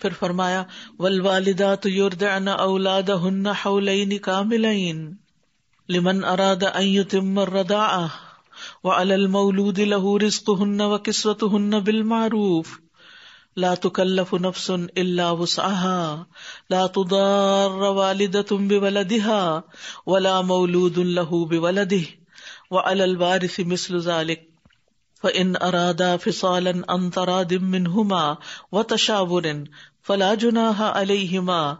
फिर फरमाया वल वालिदा तो युर्दन औलाद हन्ना हौलैन कामिलैन लिमन अराद अयुतिम रदा وعلى المولود له رزقهن وكسوتهن بالمعروف لا تكلف نفس إلا وسعها لا تضار والدة بولدها ولا مولود له بولده وعلى الوارث مثل ذلك ان ہوما و تشاور فلا جنا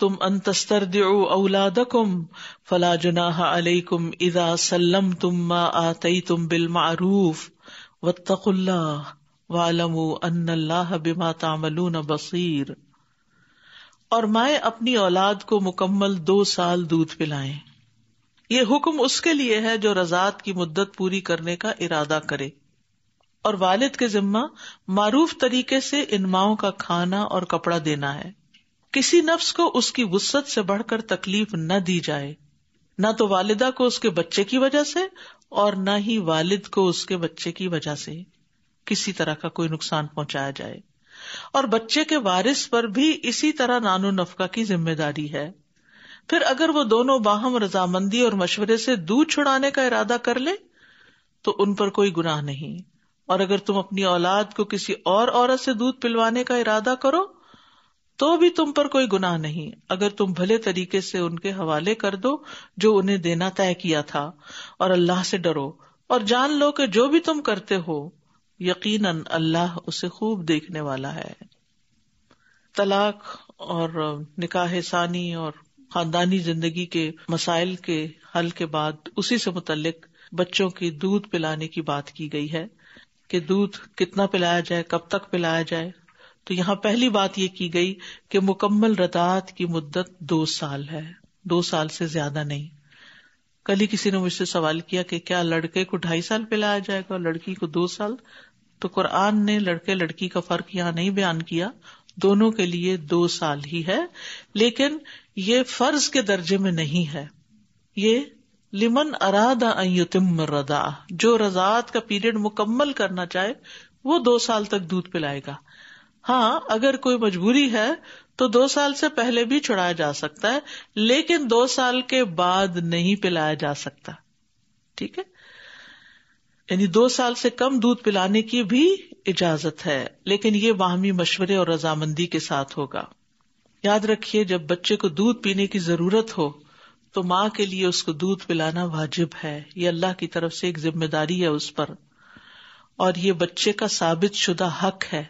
تم انتستر اولاد کم فلا جنا علیہ کم ادا سلم تم ما تم بل معروف و تق اللہ والم ان اللہ با تامل بصیر اور مائیں اپنی اولاد کو مکمل دو سال دودھ پلائیں یہ حکم اس کے لیے ہے جو رضاط کی مدت پوری کرنے کا ارادہ کرے اور والد کے ذمہ معروف طریقے سے ان ماؤں کا کھانا اور کپڑا دینا ہے کسی نفس کو اس کی وسط سے بڑھ کر تکلیف نہ دی جائے نہ تو والدہ کو اس کے بچے کی وجہ سے اور نہ ہی والد کو اس کے بچے کی وجہ سے کسی طرح کا کوئی نقصان پہنچایا جائے اور بچے کے وارث پر بھی اسی طرح نانو نفقہ کی ذمہ داری ہے پھر اگر وہ دونوں باہم رضامندی اور مشورے سے دودھ چھڑانے کا ارادہ کر لے تو ان پر کوئی گناہ نہیں اور اگر تم اپنی اولاد کو کسی اور عورت سے دودھ پلوانے کا ارادہ کرو تو بھی تم پر کوئی گناہ نہیں اگر تم بھلے طریقے سے ان کے حوالے کر دو جو انہیں دینا طے کیا تھا اور اللہ سے ڈرو اور جان لو کہ جو بھی تم کرتے ہو یقیناً اللہ اسے خوب دیکھنے والا ہے طلاق اور نکاح ثانی اور خاندانی زندگی کے مسائل کے حل کے بعد اسی سے متعلق بچوں کی دودھ پلانے کی بات کی گئی ہے کہ دودھ کتنا پلایا جائے کب تک پلایا جائے تو یہاں پہلی بات یہ کی گئی کہ مکمل رداعت کی مدت دو سال ہے دو سال سے زیادہ نہیں کل ہی کسی نے مجھ سے سوال کیا کہ کیا لڑکے کو ڈھائی سال پلایا جائے گا اور لڑکی کو دو سال تو قرآن نے لڑکے لڑکی کا فرق یہاں نہیں بیان کیا دونوں کے لیے دو سال ہی ہے لیکن یہ فرض کے درجے میں نہیں ہے یہ لمن ارادم رضا جو رضاعت کا پیریڈ مکمل کرنا چاہے وہ دو سال تک دودھ پلائے گا ہاں اگر کوئی مجبوری ہے تو دو سال سے پہلے بھی چھڑایا جا سکتا ہے لیکن دو سال کے بعد نہیں پلایا جا سکتا ٹھیک ہے یعنی دو سال سے کم دودھ پلانے کی بھی اجازت ہے لیکن یہ باہمی مشورے اور رضامندی کے ساتھ ہوگا یاد رکھیے جب بچے کو دودھ پینے کی ضرورت ہو تو ماں کے لیے اس کو دودھ پلانا واجب ہے یہ اللہ کی طرف سے ایک ذمہ داری ہے اس پر اور یہ بچے کا ثابت شدہ حق ہے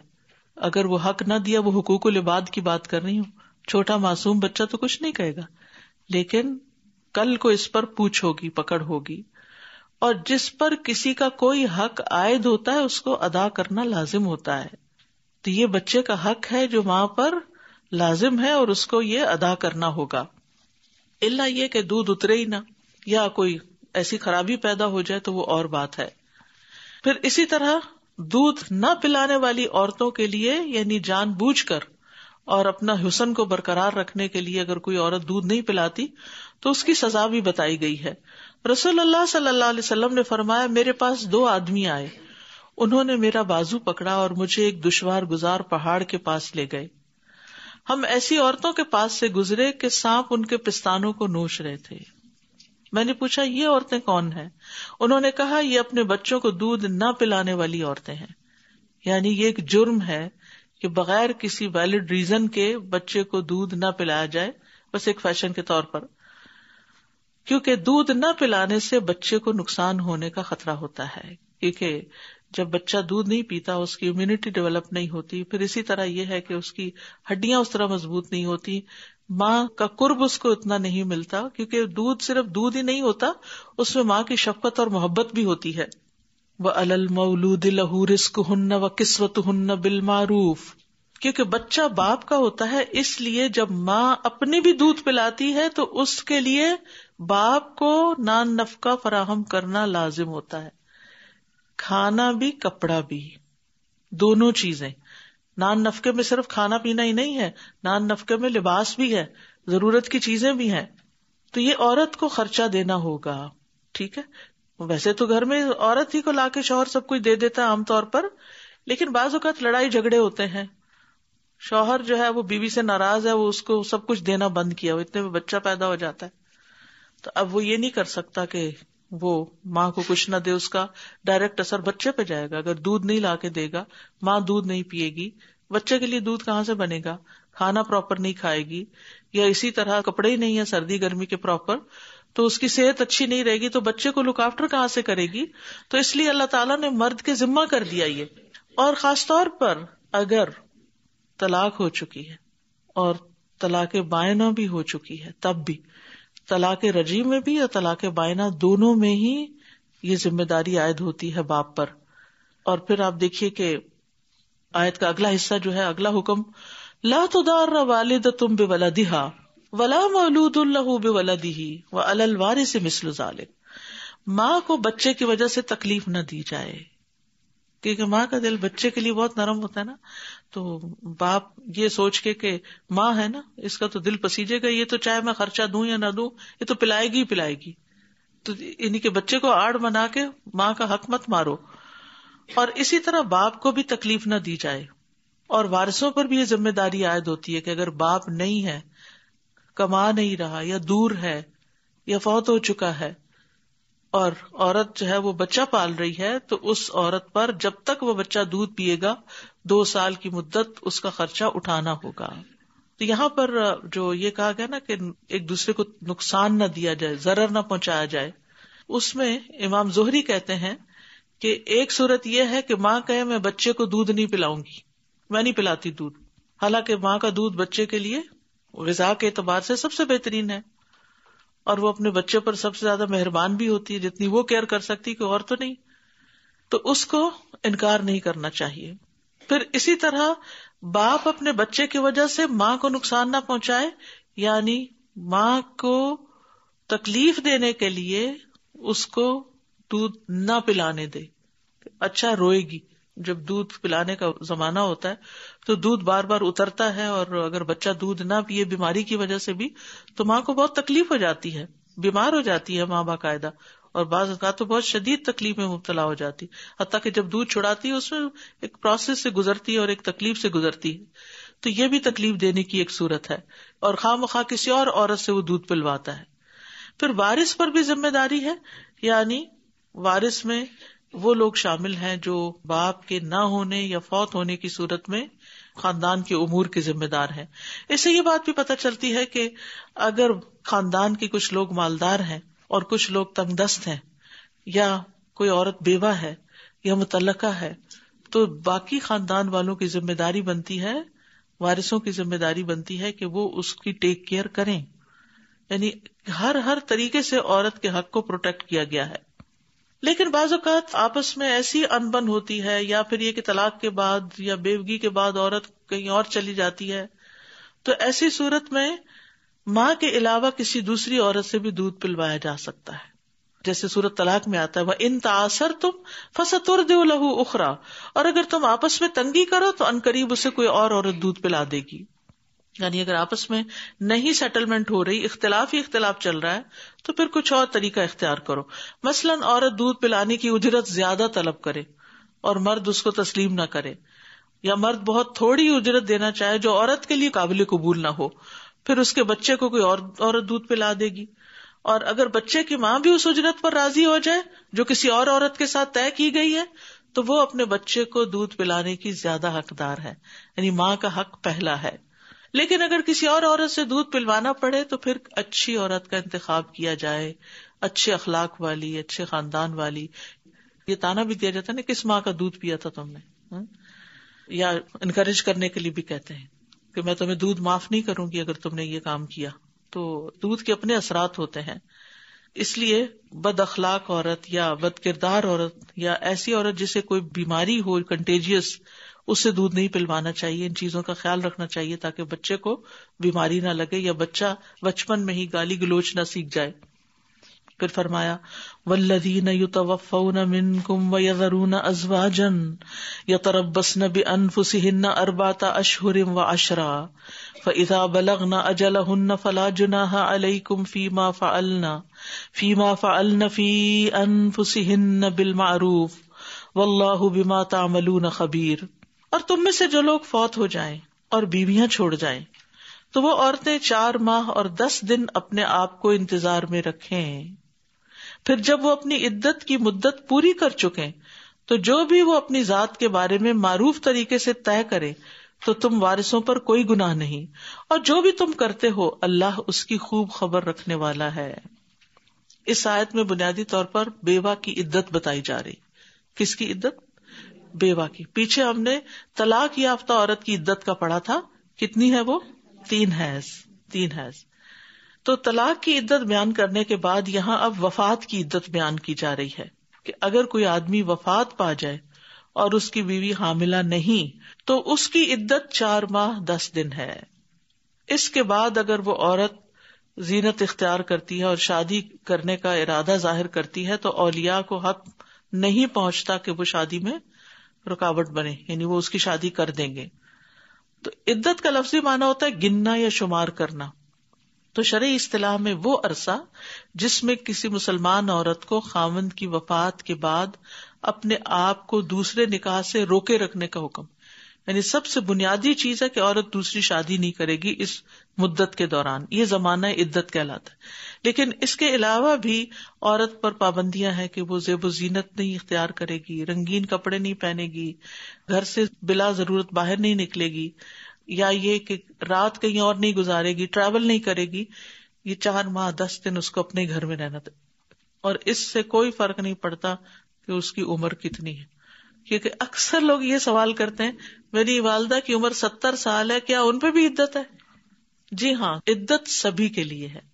اگر وہ حق نہ دیا وہ حقوق و لباد کی بات کر رہی ہوں چھوٹا معصوم بچہ تو کچھ نہیں کہے گا لیکن کل کو اس پر پوچھ ہوگی پکڑ ہوگی اور جس پر کسی کا کوئی حق عائد ہوتا ہے اس کو ادا کرنا لازم ہوتا ہے تو یہ بچے کا حق ہے جو ماں پر لازم ہے اور اس کو یہ ادا کرنا ہوگا اللہ یہ کہ دودھ اترے ہی نہ یا کوئی ایسی خرابی پیدا ہو جائے تو وہ اور بات ہے پھر اسی طرح دودھ نہ پلانے والی عورتوں کے لیے یعنی جان بوجھ کر اور اپنا حسن کو برقرار رکھنے کے لیے اگر کوئی عورت دودھ نہیں پلاتی تو اس کی سزا بھی بتائی گئی ہے رسول اللہ صلی اللہ علیہ وسلم نے فرمایا میرے پاس دو آدمی آئے انہوں نے میرا بازو پکڑا اور مجھے ایک دشوار گزار پہاڑ کے پاس لے گئے ہم ایسی عورتوں کے پاس سے گزرے کہ سانپ ان کے پستانوں کو نوچ رہے تھے میں نے پوچھا یہ عورتیں کون ہیں انہوں نے کہا یہ اپنے بچوں کو دودھ نہ پلانے والی عورتیں ہیں یعنی یہ ایک جرم ہے کہ بغیر کسی ویلڈ ریزن کے بچے کو دودھ نہ پلایا جائے بس ایک فیشن کے طور پر کیونکہ دودھ نہ پلانے سے بچے کو نقصان ہونے کا خطرہ ہوتا ہے کیونکہ جب بچہ دودھ نہیں پیتا اس کی امیونٹی ڈیولپ نہیں ہوتی پھر اسی طرح یہ ہے کہ اس کی ہڈیاں اس طرح مضبوط نہیں ہوتی ماں کا قرب اس کو اتنا نہیں ملتا کیونکہ دودھ صرف دودھ ہی نہیں ہوتا اس میں ماں کی شفقت اور محبت بھی ہوتی ہے وہ لہو رسک ہن و قسمت ہن بال معروف کیونکہ بچہ باپ کا ہوتا ہے اس لیے جب ماں اپنی بھی دودھ پلاتی ہے تو اس کے لیے باپ کو نان نفکا فراہم کرنا لازم ہوتا ہے کھانا بھی کپڑا بھی دونوں چیزیں نان نفقے میں صرف کھانا پینا ہی نہیں ہے نان نفقے میں لباس بھی ہے ضرورت کی چیزیں بھی ہیں تو یہ عورت کو خرچہ دینا ہوگا ٹھیک ہے ویسے تو گھر میں عورت ہی کو لا کے شوہر سب کچھ دے دیتا ہے عام طور پر لیکن بعض اوقات لڑائی جھگڑے ہوتے ہیں شوہر جو ہے وہ بیوی سے ناراض ہے وہ اس کو سب کچھ دینا بند کیا وہ اتنے بچہ پیدا ہو جاتا ہے تو اب وہ یہ نہیں کر سکتا کہ وہ ماں کو کچھ نہ دے اس کا ڈائریکٹ اثر بچے پہ جائے گا اگر دودھ نہیں لا کے دے گا ماں دودھ نہیں پیے گی بچے کے لیے دودھ کہاں سے بنے گا کھانا پراپر نہیں کھائے گی یا اسی طرح کپڑے ہی نہیں ہے سردی گرمی کے پراپر تو اس کی صحت اچھی نہیں رہے گی تو بچے کو لک آفٹر کہاں سے کرے گی تو اس لیے اللہ تعالیٰ نے مرد کے ذمہ کر دیا یہ اور خاص طور پر اگر طلاق ہو چکی ہے اور طلاق بائنا بھی ہو چکی ہے تب بھی طلاق رجی میں بھی اور طلاق بائنا دونوں میں ہی یہ ذمہ داری عائد ہوتی ہے باپ پر اور پھر آپ دیکھیے کہ آیت کا اگلا حصہ جو ہے اگلا حکم لا تدار والد تم بے ولا دہا ولا مولود اللہ بے ولا دہی و الواری سے مسل ظالم ماں کو بچے کی وجہ سے تکلیف نہ دی جائے کیونکہ ماں کا دل بچے کے لیے بہت نرم ہوتا ہے نا تو باپ یہ سوچ کے کہ ماں ہے نا اس کا تو دل پسیجے گا یہ تو چاہے میں خرچہ دوں یا نہ دوں یہ تو پلائے گی پلائے گی تو یعنی بچے کو آڑ بنا کے ماں کا حق مت مارو اور اسی طرح باپ کو بھی تکلیف نہ دی جائے اور وارثوں پر بھی یہ ذمہ داری عائد ہوتی ہے کہ اگر باپ نہیں ہے کما نہیں رہا یا دور ہے یا فوت ہو چکا ہے اور عورت جو ہے وہ بچہ پال رہی ہے تو اس عورت پر جب تک وہ بچہ دودھ پیے گا دو سال کی مدت اس کا خرچہ اٹھانا ہوگا تو یہاں پر جو یہ کہا گیا نا کہ ایک دوسرے کو نقصان نہ دیا جائے ضرر نہ پہنچایا جائے اس میں امام زہری کہتے ہیں کہ ایک صورت یہ ہے کہ ماں کہے میں بچے کو دودھ نہیں پلاؤں گی میں نہیں پلاتی دودھ حالانکہ ماں کا دودھ بچے کے لیے غذا کے اعتبار سے سب سے بہترین ہے اور وہ اپنے بچے پر سب سے زیادہ مہربان بھی ہوتی ہے جتنی وہ کیئر کر سکتی کہ اور تو نہیں تو اس کو انکار نہیں کرنا چاہیے پھر اسی طرح باپ اپنے بچے کی وجہ سے ماں کو نقصان نہ پہنچائے یعنی ماں کو تکلیف دینے کے لیے اس کو دودھ نہ پلانے دے اچھا روئے گی جب دودھ پلانے کا زمانہ ہوتا ہے تو دودھ بار بار اترتا ہے اور اگر بچہ دودھ نہ پیے بیماری کی وجہ سے بھی تو ماں کو بہت تکلیف ہو جاتی ہے بیمار ہو جاتی ہے ماں باقاعدہ اور بعض اوقات تو بہت شدید تکلیف میں مبتلا ہو جاتی حتیٰ کہ جب دودھ چھڑاتی ہے اس میں ایک پروسیس سے گزرتی ہے اور ایک تکلیف سے گزرتی تو یہ بھی تکلیف دینے کی ایک صورت ہے اور خواہ مخواہ کسی اور عورت سے وہ دودھ پلواتا ہے پھر وارث پر بھی ذمہ داری ہے یعنی وارث میں وہ لوگ شامل ہیں جو باپ کے نہ ہونے یا فوت ہونے کی صورت میں خاندان کے امور کے ذمہ دار ہیں اس سے یہ بات بھی پتہ چلتی ہے کہ اگر خاندان کے کچھ لوگ مالدار ہیں اور کچھ لوگ تنگ دست ہیں یا کوئی عورت بیوہ ہے یا متعلقہ ہے تو باقی خاندان والوں کی ذمہ داری بنتی ہے وارثوں کی ذمہ داری بنتی ہے کہ وہ اس کی ٹیک کیئر کریں یعنی ہر ہر طریقے سے عورت کے حق کو پروٹیکٹ کیا گیا ہے لیکن بعض اوقات آپس میں ایسی انبن ہوتی ہے یا پھر یہ کہ طلاق کے بعد یا بیوگی کے بعد عورت کہیں اور چلی جاتی ہے تو ایسی صورت میں ماں کے علاوہ کسی دوسری عورت سے بھی دودھ پلوایا جا سکتا ہے جیسے سورت طلاق میں آتا ہے وہ ان تاثر تم دو لہو اخرا اور اگر تم آپس میں تنگی کرو تو ان قریب اسے کوئی اور عورت دودھ پلا دے گی یعنی اگر آپس میں نہیں سیٹلمنٹ ہو رہی اختلاف ہی اختلاف چل رہا ہے تو پھر کچھ اور طریقہ اختیار کرو مثلاً عورت دودھ پلانے کی اجرت زیادہ طلب کرے اور مرد اس کو تسلیم نہ کرے یا مرد بہت تھوڑی اجرت دینا چاہے جو عورت کے لیے قابل قبول نہ ہو پھر اس کے بچے کو کوئی اور عورت دودھ پلا دے گی اور اگر بچے کی ماں بھی اس اجرت پر راضی ہو جائے جو کسی اور عورت کے ساتھ طے کی گئی ہے تو وہ اپنے بچے کو دودھ پلانے کی زیادہ حقدار ہے یعنی ماں کا حق پہلا ہے لیکن اگر کسی اور عورت سے دودھ پلوانا پڑے تو پھر اچھی عورت کا انتخاب کیا جائے اچھے اخلاق والی اچھے خاندان والی یہ تانا بھی دیا جاتا ہے نا کس ماں کا دودھ پیا تھا تم نے ہاں؟ یا انکریج کرنے کے لیے بھی کہتے ہیں کہ میں تمہیں دودھ معاف نہیں کروں گی اگر تم نے یہ کام کیا تو دودھ کے اپنے اثرات ہوتے ہیں اس لیے بد اخلاق عورت یا بد کردار عورت یا ایسی عورت جسے کوئی بیماری ہو کنٹیجیس اس سے دودھ نہیں پلوانا چاہیے ان چیزوں کا خیال رکھنا چاہیے تاکہ بچے کو بیماری نہ لگے یا بچہ بچپن میں ہی گالی گلوچ نہ سیکھ جائے پھر فرمایا ولدین یو توف من کم و یزرون ازوا جن یا تربس نہ بے انفسن ارباتا اشہرم و اشرا فضا بلغ نہ اجل ہن فلا جناح علیہ کم فیما فلنا فیما فلن فی انفسن بل معروف و اللہ بما تعملون خبیر اور تم میں سے جو لوگ فوت ہو جائیں اور بیویاں چھوڑ جائیں تو وہ عورتیں چار ماہ اور دس دن اپنے آپ کو انتظار میں رکھیں پھر جب وہ اپنی عدت کی مدت پوری کر چکے تو جو بھی وہ اپنی ذات کے بارے میں معروف طریقے سے طے کرے تو تم وارثوں پر کوئی گنا نہیں اور جو بھی تم کرتے ہو اللہ اس کی خوب خبر رکھنے والا ہے اس آیت میں بنیادی طور پر بیوا کی عدت بتائی جا رہی کس کی عدت بیوا کی پیچھے ہم نے طلاق یافتہ عورت کی عدت کا پڑھا تھا کتنی ہے وہ تین حیض تین حیض تو طلاق کی عدت بیان کرنے کے بعد یہاں اب وفات کی عدت بیان کی جا رہی ہے کہ اگر کوئی آدمی وفات پا جائے اور اس کی بیوی حاملہ نہیں تو اس کی عدت چار ماہ دس دن ہے اس کے بعد اگر وہ عورت زینت اختیار کرتی ہے اور شادی کرنے کا ارادہ ظاہر کرتی ہے تو اولیا کو حق نہیں پہنچتا کہ وہ شادی میں رکاوٹ بنے یعنی وہ اس کی شادی کر دیں گے تو عدت کا لفظی معنی ہوتا ہے گننا یا شمار کرنا تو شرعی اصطلاح میں وہ عرصہ جس میں کسی مسلمان عورت کو خامند کی وفات کے بعد اپنے آپ کو دوسرے نکاح سے روکے رکھنے کا حکم یعنی سب سے بنیادی چیز ہے کہ عورت دوسری شادی نہیں کرے گی اس مدت کے دوران یہ زمانہ عدت کہلاتا ہے لیکن اس کے علاوہ بھی عورت پر پابندیاں ہیں کہ وہ زیب و زینت نہیں اختیار کرے گی رنگین کپڑے نہیں پہنے گی گھر سے بلا ضرورت باہر نہیں نکلے گی یا یہ کہ رات کہیں اور نہیں گزارے گی ٹریول نہیں کرے گی یہ چار ماہ دس دن اس کو اپنے گھر میں رہنا تھا اور اس سے کوئی فرق نہیں پڑتا کہ اس کی عمر کتنی ہے کیونکہ اکثر لوگ یہ سوال کرتے ہیں میری والدہ کی عمر ستر سال ہے کیا ان پہ بھی عدت ہے جی ہاں عدت سبھی کے لیے ہے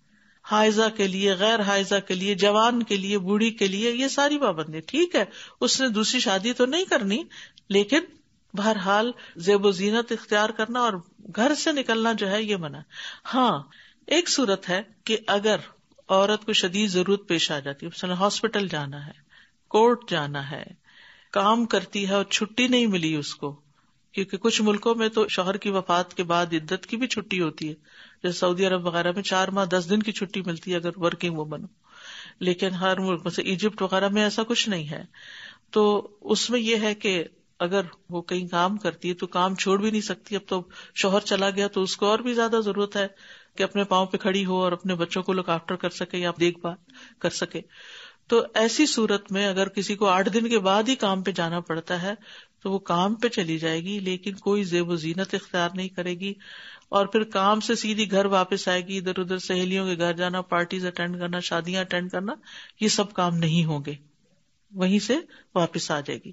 حائزہ کے لیے غیر حائزہ کے لیے جوان کے لیے بوڑھی کے لیے یہ ساری پابندی ٹھیک ہے اس نے دوسری شادی تو نہیں کرنی لیکن بہرحال زیب و زینت اختیار کرنا اور گھر سے نکلنا جو ہے یہ منع ہاں ایک صورت ہے کہ اگر عورت کو شدید ضرورت پیش آ جاتی ہے ہاسپٹل جانا ہے کورٹ جانا ہے کام کرتی ہے اور چھٹی نہیں ملی اس کو کیونکہ کچھ ملکوں میں تو شوہر کی وفات کے بعد عدت کی بھی چھٹی ہوتی ہے جیسے سعودی عرب وغیرہ میں چار ماہ دس دن کی چھٹی ملتی ہے اگر ورکنگ وومن ہو لیکن ہر ملک ایجپٹ وغیرہ میں ایسا کچھ نہیں ہے تو اس میں یہ ہے کہ اگر وہ کہیں کام کرتی ہے تو کام چھوڑ بھی نہیں سکتی اب تو شوہر چلا گیا تو اس کو اور بھی زیادہ ضرورت ہے کہ اپنے پاؤں پہ کھڑی ہو اور اپنے بچوں کو لک آفٹر کر سکے یا دیکھ بھال کر سکے تو ایسی صورت میں اگر کسی کو آٹھ دن کے بعد ہی کام پہ جانا پڑتا ہے تو وہ کام پہ چلی جائے گی لیکن کوئی زیب و زینت اختیار نہیں کرے گی اور پھر کام سے سیدھی گھر واپس آئے گی ادھر ادھر سہیلیوں کے گھر جانا پارٹیز اٹینڈ کرنا شادیاں اٹینڈ کرنا یہ سب کام نہیں ہوں گے وہیں سے واپس آ جائے گی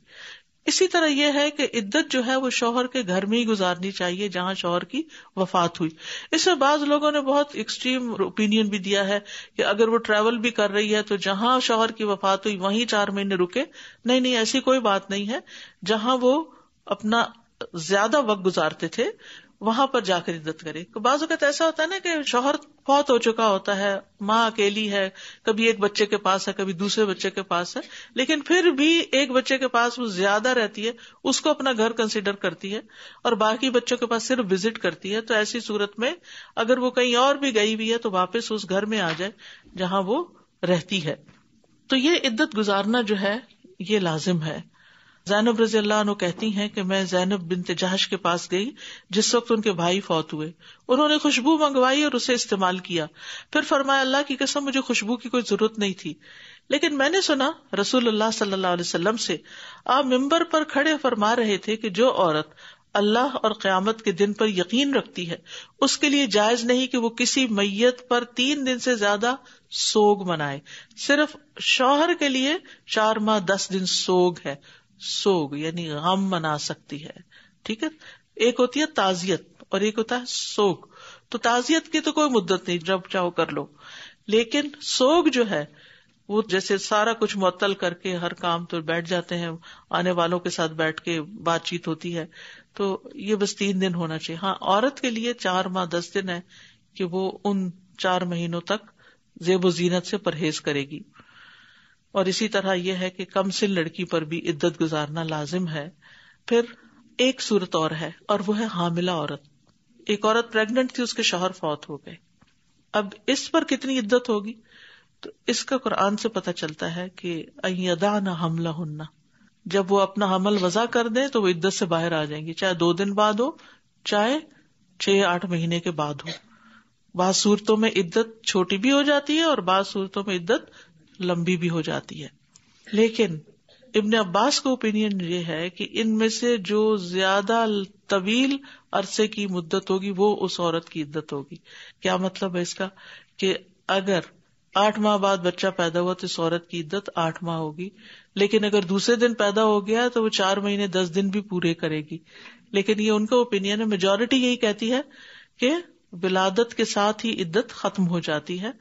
اسی طرح یہ ہے کہ عدت جو ہے وہ شوہر کے گھر میں ہی گزارنی چاہیے جہاں شوہر کی وفات ہوئی اس میں بعض لوگوں نے بہت ایکسٹریم اوپین بھی دیا ہے کہ اگر وہ ٹریول بھی کر رہی ہے تو جہاں شوہر کی وفات ہوئی وہیں چار مہینے رکے نہیں نہیں ایسی کوئی بات نہیں ہے جہاں وہ اپنا زیادہ وقت گزارتے تھے وہاں پر جا کر عزت کرے تو بعض اوقات ایسا ہوتا ہے نا کہ شوہر بہت ہو چکا ہوتا ہے ماں اکیلی ہے کبھی ایک بچے کے پاس ہے کبھی دوسرے بچے کے پاس ہے لیکن پھر بھی ایک بچے کے پاس وہ زیادہ رہتی ہے اس کو اپنا گھر کنسیڈر کرتی ہے اور باقی بچوں کے پاس صرف وزٹ کرتی ہے تو ایسی صورت میں اگر وہ کہیں اور بھی گئی ہوئی ہے تو واپس اس گھر میں آ جائے جہاں وہ رہتی ہے تو یہ عدت گزارنا جو ہے یہ لازم ہے زینب رضی اللہ عنہ کہتی ہیں کہ میں زینب جہش کے پاس گئی جس وقت ان کے بھائی فوت ہوئے انہوں نے خوشبو منگوائی اور اسے استعمال کیا پھر فرمایا اللہ کی قسم مجھے خوشبو کی کوئی ضرورت نہیں تھی لیکن میں نے سنا رسول اللہ صلی اللہ علیہ وسلم سے آپ ممبر پر کھڑے فرما رہے تھے کہ جو عورت اللہ اور قیامت کے دن پر یقین رکھتی ہے اس کے لیے جائز نہیں کہ وہ کسی میت پر تین دن سے زیادہ سوگ منائے صرف شوہر کے لیے چار ماہ دس دن سوگ ہے سوگ یعنی غم منا سکتی ہے ٹھیک ہے ایک ہوتی ہے تعزیت اور ایک ہوتا ہے سوگ تو تعزیت کی تو کوئی مدت نہیں جب چاہو کر لو لیکن سوگ جو ہے وہ جیسے سارا کچھ معطل کر کے ہر کام تو بیٹھ جاتے ہیں آنے والوں کے ساتھ بیٹھ کے بات چیت ہوتی ہے تو یہ بس تین دن ہونا چاہیے ہاں عورت کے لیے چار ماہ دس دن ہے کہ وہ ان چار مہینوں تک زیب و زینت سے پرہیز کرے گی اور اسی طرح یہ ہے کہ کم سن لڑکی پر بھی عدت گزارنا لازم ہے پھر ایک صورت اور ہے اور وہ ہے حاملہ عورت ایک عورت پریگنٹ تھی اس کے شوہر فوت ہو گئے اب اس پر کتنی عدت ہوگی تو اس کا قرآن سے پتا چلتا ہے کہ ادا نہ حملہ ہننا جب وہ اپنا حمل وضع کر دیں تو وہ عدت سے باہر آ جائیں گی چاہے دو دن بعد ہو چاہے چھ آٹھ مہینے کے بعد ہو بعض صورتوں میں عدت چھوٹی بھی ہو جاتی ہے اور بعض صورتوں میں عدت لمبی بھی ہو جاتی ہے لیکن ابن عباس کا اوپین یہ ہے کہ ان میں سے جو زیادہ طویل عرصے کی مدت ہوگی وہ اس عورت کی عدت ہوگی کیا مطلب ہے اس کا کہ اگر آٹھ ماہ بعد بچہ پیدا ہوا تو اس عورت کی عدت آٹھ ماہ ہوگی لیکن اگر دوسرے دن پیدا ہو گیا تو وہ چار مہینے دس دن بھی پورے کرے گی لیکن یہ ان کا اوپین میجورٹی یہی کہتی ہے کہ ولادت کے ساتھ ہی عدت ختم ہو جاتی ہے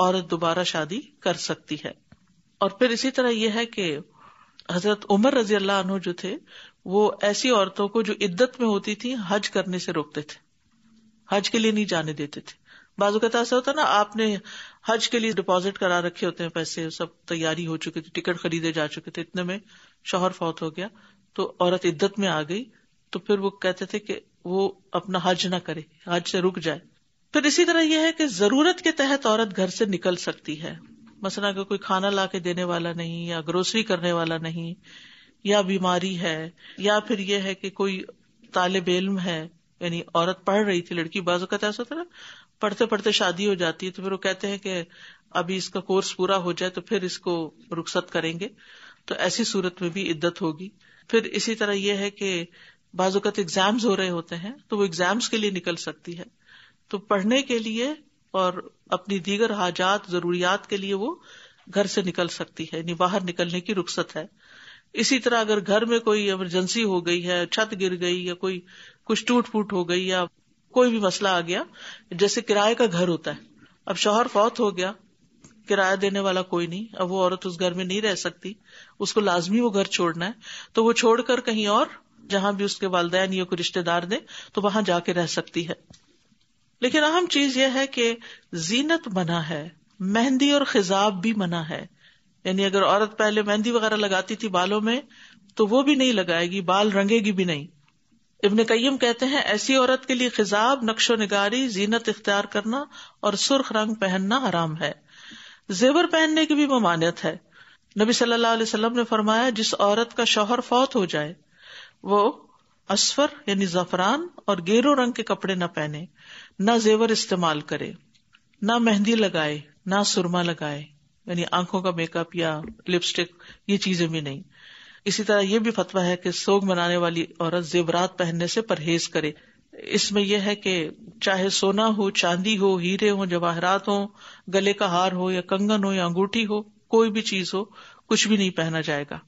عورت دوبارہ شادی کر سکتی ہے اور پھر اسی طرح یہ ہے کہ حضرت عمر رضی اللہ عنہ جو تھے وہ ایسی عورتوں کو جو عدت میں ہوتی تھی حج کرنے سے روکتے تھے حج کے لیے نہیں جانے دیتے تھے بازو کا ایسا ہوتا نا آپ نے حج کے لیے ڈپازٹ کرا رکھے ہوتے ہیں پیسے سب تیاری ہو چکی تھی ٹکٹ خریدے جا چکے تھے اتنے میں شوہر فوت ہو گیا تو عورت عدت میں آ گئی تو پھر وہ کہتے تھے کہ وہ اپنا حج نہ کرے حج سے رک جائے پھر اسی طرح یہ ہے کہ ضرورت کے تحت عورت گھر سے نکل سکتی ہے مثلا اگر کوئی کھانا لا کے دینے والا نہیں یا گروسری کرنے والا نہیں یا بیماری ہے یا پھر یہ ہے کہ کوئی طالب علم ہے یعنی عورت پڑھ رہی تھی لڑکی بعض اوقات ایسا تھا پڑھتے پڑھتے شادی ہو جاتی ہے تو پھر وہ کہتے ہیں کہ ابھی اس کا کورس پورا ہو جائے تو پھر اس کو رخصت کریں گے تو ایسی صورت میں بھی عدت ہوگی پھر اسی طرح یہ ہے کہ بعض اوقات ایگزامز ہو رہے ہوتے ہیں تو وہ ایگزامز کے لیے نکل سکتی ہے تو پڑھنے کے لیے اور اپنی دیگر حاجات ضروریات کے لیے وہ گھر سے نکل سکتی ہے یعنی باہر نکلنے کی رخصت ہے اسی طرح اگر گھر میں کوئی ایمرجنسی ہو گئی ہے چھت گر گئی یا کوئی کچھ ٹوٹ پھوٹ ہو گئی یا کوئی بھی مسئلہ آ گیا جیسے کرایہ کا گھر ہوتا ہے اب شوہر فوت ہو گیا کرایہ دینے والا کوئی نہیں اب وہ عورت اس گھر میں نہیں رہ سکتی اس کو لازمی وہ گھر چھوڑنا ہے تو وہ چھوڑ کر کہیں اور جہاں بھی اس کے والدین یا کوئی رشتے دار دے تو وہاں جا کے رہ سکتی ہے لیکن اہم چیز یہ ہے کہ زینت منع ہے مہندی اور خزاب بھی منع ہے یعنی اگر عورت پہلے مہندی وغیرہ لگاتی تھی بالوں میں تو وہ بھی نہیں لگائے گی بال رنگے گی بھی نہیں ابن قیم کہتے ہیں ایسی عورت کے لیے خزاب نقش و نگاری زینت اختیار کرنا اور سرخ رنگ پہننا حرام ہے زیور پہننے کی بھی ممانعت ہے نبی صلی اللہ علیہ وسلم نے فرمایا جس عورت کا شوہر فوت ہو جائے وہ اسفر یعنی زفران اور گیرو رنگ کے کپڑے نہ پہنے نہ زیور استعمال کرے نہ مہندی لگائے نہ سرما لگائے یعنی آنکھوں کا میک اپ یا لپسٹک یہ چیزیں بھی نہیں اسی طرح یہ بھی فتویٰ ہے کہ سوگ منانے والی عورت زیورات پہننے سے پرہیز کرے اس میں یہ ہے کہ چاہے سونا ہو چاندی ہو ہیرے ہوں جواہرات ہوں گلے کا ہار ہو یا کنگن ہو یا انگوٹھی ہو کوئی بھی چیز ہو کچھ بھی نہیں پہنا جائے گا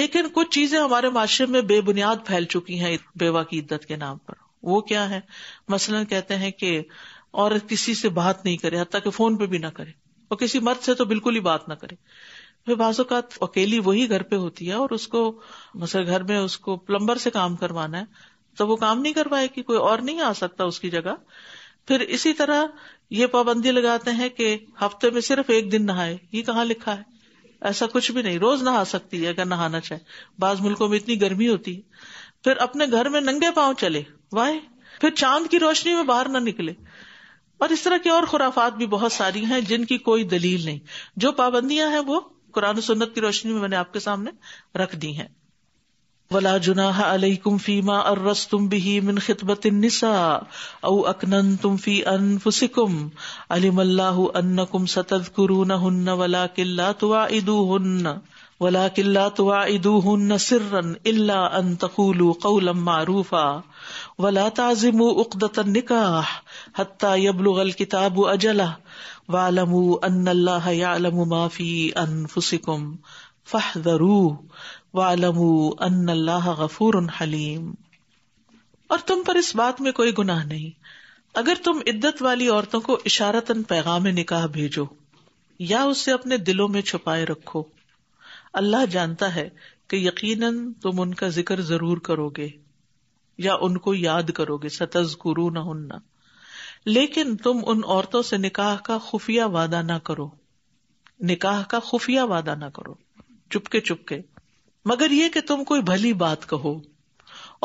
لیکن کچھ چیزیں ہمارے معاشرے میں بے بنیاد پھیل چکی ہیں بیوہ کی عدت کے نام پر وہ کیا ہے مثلاً کہتے ہیں کہ اور کسی سے بات نہیں کرے حتیٰ کہ فون پہ بھی نہ کرے اور کسی مرد سے تو بالکل ہی بات نہ کرے پھر بعض اوقات اکیلی وہی گھر پہ ہوتی ہے اور اس کو گھر میں اس کو پلمبر سے کام کروانا ہے تو وہ کام نہیں کروائے کہ کوئی اور نہیں آ سکتا اس کی جگہ پھر اسی طرح یہ پابندی لگاتے ہیں کہ ہفتے میں صرف ایک دن نہائے یہ کہاں لکھا ہے ایسا کچھ بھی نہیں روز نہا سکتی ہے اگر نہانا چاہے بعض ملکوں میں اتنی گرمی ہوتی ہے پھر اپنے گھر میں ننگے پاؤں چلے وائے پھر چاند کی روشنی میں باہر نہ نکلے اور اس طرح کی اور خرافات بھی بہت ساری ہیں جن کی کوئی دلیل نہیں جو پابندیاں ہیں وہ قرآن و سنت کی روشنی میں میں نے آپ کے سامنے رکھ دی ہیں ولا جنا علیکم فیما ارس تم بھی من خطبت النساء او اکنن تم فی ان فسکم علیم اللہ ان کم ستد کرون ہن ولا کل تو ادو ہن ولا کل تو ادو ہن سرن اللہ ان تقول قولم معروفا ولا حتى يبلغ الكتاب ان يعلم ما في انفسكم فاحذروه واعلموا ان الله غفور اور تم پر اس بات میں کوئی گناہ نہیں اگر تم عدت والی عورتوں کو اشارتن پیغام نکاح بھیجو یا اسے اپنے دلوں میں چھپائے رکھو اللہ جانتا ہے کہ یقیناً تم ان کا ذکر ضرور کرو گے یا ان کو یاد کرو گے ستز گرو نہ انہ لیکن تم ان عورتوں سے نکاح کا خفیہ وعدہ نہ کرو نکاح کا خفیہ وعدہ نہ کرو چپ کے چپ کے مگر یہ کہ تم کوئی بھلی بات کہو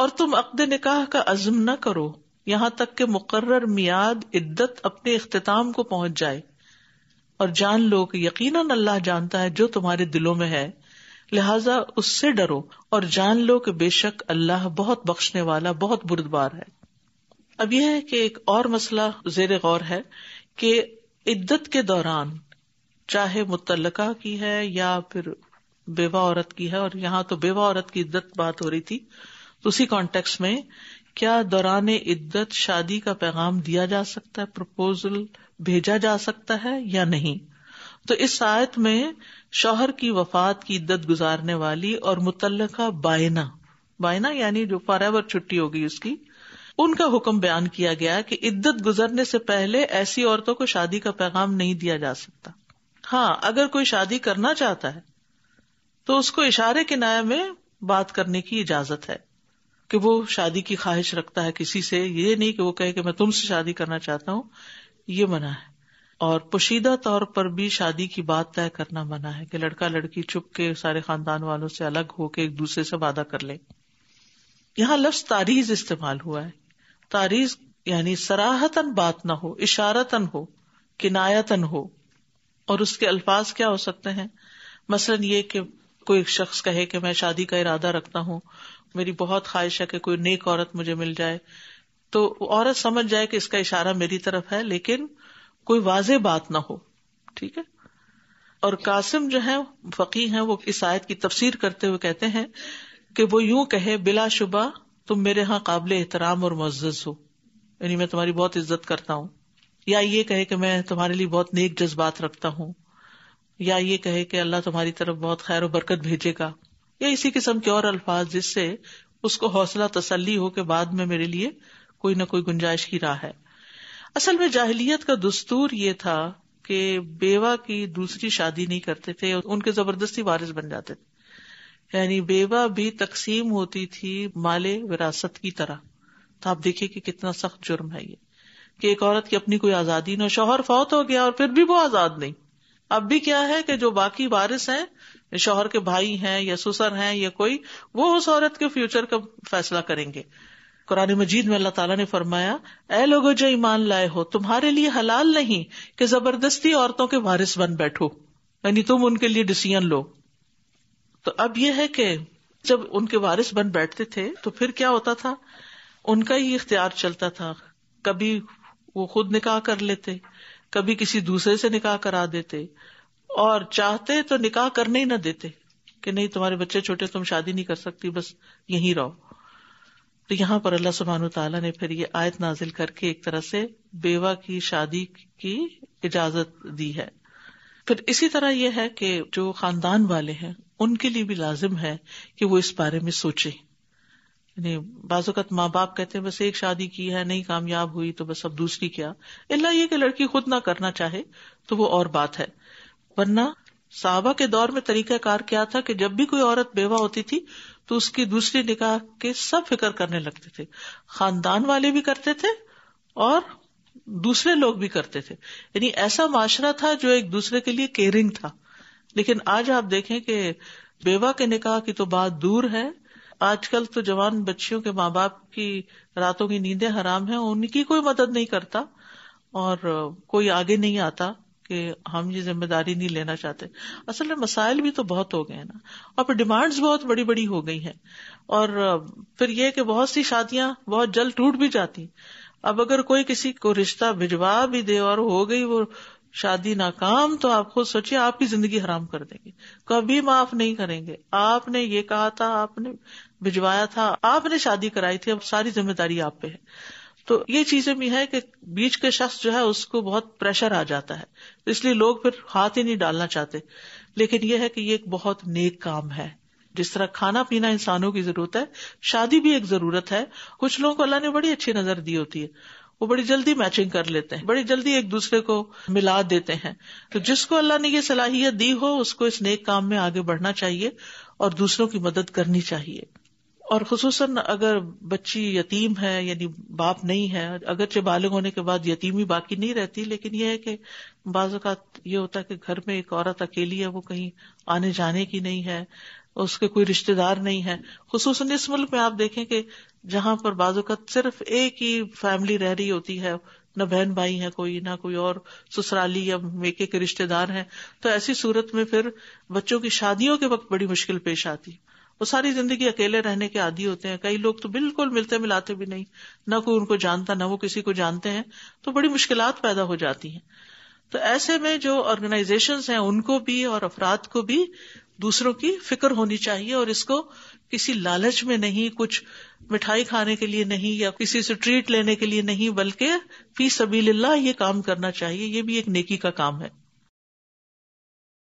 اور تم عقد نکاح کا عزم نہ کرو یہاں تک کہ مقرر میاد عدت اپنے اختتام کو پہنچ جائے اور جان لو کہ یقیناً اللہ جانتا ہے جو تمہارے دلوں میں ہے لہذا اس سے ڈرو اور جان لو کہ بے شک اللہ بہت بخشنے والا بہت بردبار ہے اب یہ ہے کہ ایک اور مسئلہ زیر غور ہے کہ عدت کے دوران چاہے متعلقہ کی ہے یا پھر بیوہ عورت کی ہے اور یہاں تو بیوہ عورت کی عدت بات ہو رہی تھی تو اسی کانٹیکس میں کیا دوران عدت شادی کا پیغام دیا جا سکتا ہے پرپوزل بھیجا جا سکتا ہے یا نہیں تو اس آیت میں شوہر کی وفات کی عدت گزارنے والی اور متعلقہ بائنا بائنا یعنی جو فار ایور چھٹی ہوگی اس کی ان کا حکم بیان کیا گیا کہ عدت گزرنے سے پہلے ایسی عورتوں کو شادی کا پیغام نہیں دیا جا سکتا ہاں اگر کوئی شادی کرنا چاہتا ہے تو اس کو اشارے کے نئے میں بات کرنے کی اجازت ہے کہ وہ شادی کی خواہش رکھتا ہے کسی سے یہ نہیں کہ وہ کہے کہ میں تم سے شادی کرنا چاہتا ہوں یہ منع ہے اور پوشیدہ طور پر بھی شادی کی بات طے کرنا منع ہے کہ لڑکا لڑکی چپ کے سارے خاندان والوں سے الگ ہو کے ایک دوسرے سے وعدہ کر لے یہاں لفظ تاریخ استعمال ہوا ہے تاریخ یعنی سراہتن بات نہ ہو اشارتن ہو کنایتن ہو اور اس کے الفاظ کیا ہو سکتے ہیں مثلاً یہ کہ کوئی شخص کہے کہ میں شادی کا ارادہ رکھتا ہوں میری بہت خواہش ہے کہ کوئی نیک عورت مجھے مل جائے تو عورت سمجھ جائے کہ اس کا اشارہ میری طرف ہے لیکن کوئی واضح بات نہ ہو ٹھیک ہے اور قاسم جو ہے فقی ہیں وہ اس آیت کی تفسیر کرتے ہوئے کہتے ہیں کہ وہ یوں کہے بلا شبہ تم میرے ہاں قابل احترام اور معزز ہو یعنی میں تمہاری بہت عزت کرتا ہوں یا یہ کہے کہ میں تمہارے لیے بہت نیک جذبات رکھتا ہوں یا یہ کہے کہ اللہ تمہاری طرف بہت خیر و برکت بھیجے گا یا اسی قسم کے اور الفاظ جس سے اس کو حوصلہ تسلی ہو کہ بعد میں میرے لیے کوئی نہ کوئی گنجائش کی راہ ہے اصل میں جاہلیت کا دستور یہ تھا کہ بیوہ کی دوسری شادی نہیں کرتے تھے ان کے زبردستی وارث بن جاتے تھے یعنی بیوہ بھی تقسیم ہوتی تھی مال وراثت کی طرح تو آپ دیکھیے کہ کتنا سخت جرم ہے یہ کہ ایک عورت کی اپنی کوئی آزادی نہ شوہر فوت ہو گیا اور پھر بھی وہ آزاد نہیں اب بھی کیا ہے کہ جو باقی وارث ہیں شوہر کے بھائی ہیں یا سسر ہیں یا کوئی وہ اس عورت کے فیوچر کا فیصلہ کریں گے قرآن مجید میں اللہ تعالیٰ نے فرمایا اے لوگوں جو ایمان لائے ہو تمہارے لیے حلال نہیں کہ زبردستی عورتوں کے وارث بن بیٹھو یعنی تم ان کے لیے ڈسیزن لو تو اب یہ ہے کہ جب ان کے وارث بن بیٹھتے تھے تو پھر کیا ہوتا تھا ان کا ہی اختیار چلتا تھا کبھی وہ خود نکاح کر لیتے کبھی کسی دوسرے سے نکاح کرا دیتے اور چاہتے تو نکاح کرنے ہی نہ دیتے کہ نہیں تمہارے بچے چھوٹے تم شادی نہیں کر سکتی بس یہیں رہو تو یہاں پر اللہ سبحان تعالیٰ نے پھر یہ آیت نازل کر کے ایک طرح سے بیوہ کی شادی کی اجازت دی ہے پھر اسی طرح یہ ہے کہ جو خاندان والے ہیں ان کے لیے بھی لازم ہے کہ وہ اس بارے میں سوچے یعنی بعض اوقات ماں باپ کہتے ہیں بس ایک شادی کی ہے نہیں کامیاب ہوئی تو بس اب دوسری کیا اللہ یہ کہ لڑکی خود نہ کرنا چاہے تو وہ اور بات ہے ورنہ صحابہ کے دور میں طریقہ کار کیا تھا کہ جب بھی کوئی عورت بیوہ ہوتی تھی تو اس کی دوسری نکاح کے سب فکر کرنے لگتے تھے خاندان والے بھی کرتے تھے اور دوسرے لوگ بھی کرتے تھے یعنی ایسا معاشرہ تھا جو ایک دوسرے کے لیے کیئرنگ تھا لیکن آج آپ دیکھیں کہ بیوہ کے نکاح کی تو بات دور ہے آج کل تو جوان بچیوں کے ماں باپ کی راتوں کی نیندیں حرام ہیں ان کی کوئی مدد نہیں کرتا اور کوئی آگے نہیں آتا کہ ہم یہ ذمہ داری نہیں لینا چاہتے اصل میں مسائل بھی تو بہت ہو گئے ہیں نا اور پھر ڈیمانڈس بہت بڑی بڑی ہو گئی ہیں اور پھر یہ کہ بہت سی شادیاں بہت جلد ٹوٹ بھی جاتی اب اگر کوئی کسی کو رشتہ بھجوا بھی دے اور ہو گئی وہ شادی ناکام تو آپ خود سوچیے آپ کی زندگی حرام کر دیں گے کبھی معاف نہیں کریں گے آپ نے یہ کہا تھا آپ نے بھجوایا تھا آپ نے شادی کرائی تھی اب ساری ذمہ داری آپ پہ ہے تو یہ چیزیں بھی ہے کہ بیچ کے شخص جو ہے اس کو بہت پریشر آ جاتا ہے اس لیے لوگ پھر ہاتھ ہی نہیں ڈالنا چاہتے لیکن یہ ہے کہ یہ ایک بہت نیک کام ہے جس طرح کھانا پینا انسانوں کی ضرورت ہے شادی بھی ایک ضرورت ہے کچھ لوگوں کو اللہ نے بڑی اچھی نظر دی ہوتی ہے وہ بڑی جلدی میچنگ کر لیتے ہیں بڑی جلدی ایک دوسرے کو ملا دیتے ہیں تو جس کو اللہ نے یہ صلاحیت دی ہو اس کو اس نیک کام میں آگے بڑھنا چاہیے اور دوسروں کی مدد کرنی چاہیے اور خصوصاً اگر بچی یتیم ہے یعنی باپ نہیں ہے اگرچہ بالغ ہونے کے بعد یتیمی باقی نہیں رہتی لیکن یہ ہے کہ بعض اوقات یہ ہوتا ہے کہ گھر میں ایک عورت اکیلی ہے وہ کہیں آنے جانے کی نہیں ہے اس کے کوئی رشتے دار نہیں ہے خصوصاً اس ملک میں آپ دیکھیں کہ جہاں پر بعض اوقات صرف ایک ہی فیملی رہ رہی ہوتی ہے نہ بہن بھائی ہیں کوئی نہ کوئی اور سسرالی یا میکے کے رشتے دار ہیں تو ایسی صورت میں پھر بچوں کی شادیوں کے وقت بڑی مشکل پیش آتی وہ ساری زندگی اکیلے رہنے کے عادی ہوتے ہیں کئی لوگ تو بالکل ملتے ملاتے بھی نہیں نہ کوئی ان کو جانتا نہ وہ کسی کو جانتے ہیں تو بڑی مشکلات پیدا ہو جاتی ہیں تو ایسے میں جو آرگنائزیشن ہیں ان کو بھی اور افراد کو بھی دوسروں کی فکر ہونی چاہیے اور اس کو کسی لالچ میں نہیں کچھ مٹھائی کھانے کے لیے نہیں یا کسی سے ٹریٹ لینے کے لیے نہیں بلکہ فی سبیل اللہ یہ کام کرنا چاہیے یہ بھی ایک نیکی کا کام ہے